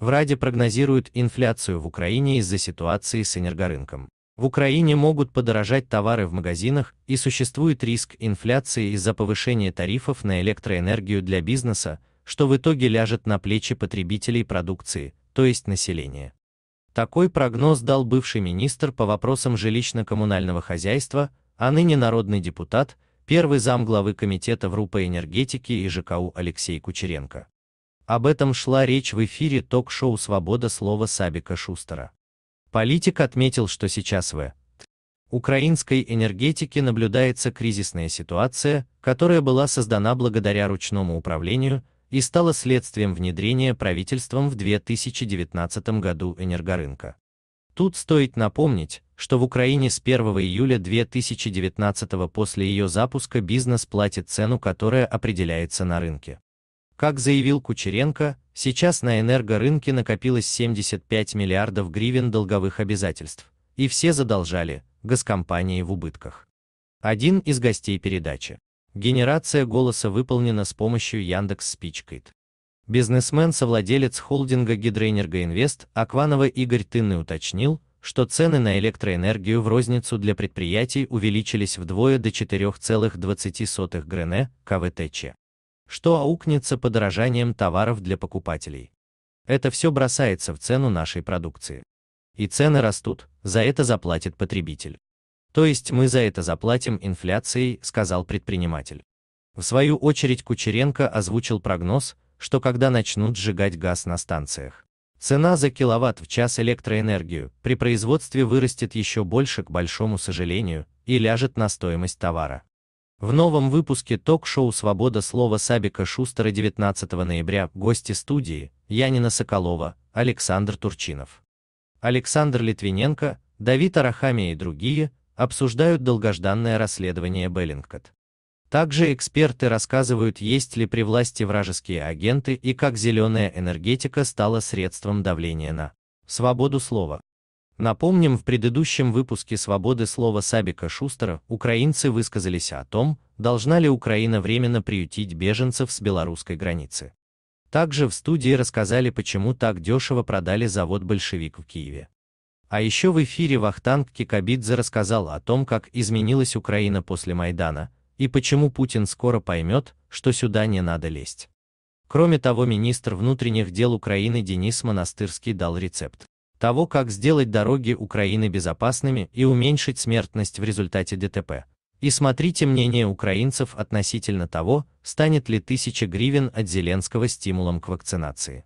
В Раде прогнозируют инфляцию в Украине из-за ситуации с энергорынком. В Украине могут подорожать товары в магазинах и существует риск инфляции из-за повышения тарифов на электроэнергию для бизнеса, что в итоге ляжет на плечи потребителей продукции, то есть населения. Такой прогноз дал бывший министр по вопросам жилищно-коммунального хозяйства, а ныне народный депутат, первый зам главы комитета в РУПа энергетики и ЖКУ Алексей Кучеренко. Об этом шла речь в эфире ток-шоу «Свобода слова» Сабика Шустера. Политик отметил, что сейчас в украинской энергетике наблюдается кризисная ситуация, которая была создана благодаря ручному управлению и стала следствием внедрения правительством в 2019 году энергорынка. Тут стоит напомнить, что в Украине с 1 июля 2019 после ее запуска бизнес платит цену, которая определяется на рынке. Как заявил Кучеренко, сейчас на энергорынке накопилось 75 миллиардов гривен долговых обязательств, и все задолжали, Газкомпании в убытках. Один из гостей передачи. Генерация голоса выполнена с помощью Яндекс Спичкайт. Бизнесмен-совладелец холдинга Гидроэнергоинвест Акванова Игорь Тынный уточнил, что цены на электроэнергию в розницу для предприятий увеличились вдвое до 4,20 грене КВТЧ что аукнется подорожанием товаров для покупателей. Это все бросается в цену нашей продукции. И цены растут, за это заплатит потребитель. То есть мы за это заплатим инфляцией, сказал предприниматель. В свою очередь Кучеренко озвучил прогноз, что когда начнут сжигать газ на станциях, цена за киловатт в час электроэнергию при производстве вырастет еще больше, к большому сожалению, и ляжет на стоимость товара. В новом выпуске ток-шоу «Свобода слова» Сабика Шустера 19 ноября гости студии Янина Соколова, Александр Турчинов. Александр Литвиненко, Давид Арахамия и другие обсуждают долгожданное расследование Беллингкот. Также эксперты рассказывают, есть ли при власти вражеские агенты и как зеленая энергетика стала средством давления на свободу слова. Напомним, в предыдущем выпуске «Свободы слова» Сабика Шустера украинцы высказались о том, должна ли Украина временно приютить беженцев с белорусской границы. Также в студии рассказали, почему так дешево продали завод «Большевик» в Киеве. А еще в эфире Вахтанг Кикабидзе рассказал о том, как изменилась Украина после Майдана, и почему Путин скоро поймет, что сюда не надо лезть. Кроме того, министр внутренних дел Украины Денис Монастырский дал рецепт того, как сделать дороги Украины безопасными и уменьшить смертность в результате ДТП. И смотрите мнение украинцев относительно того, станет ли тысяча гривен от Зеленского стимулом к вакцинации.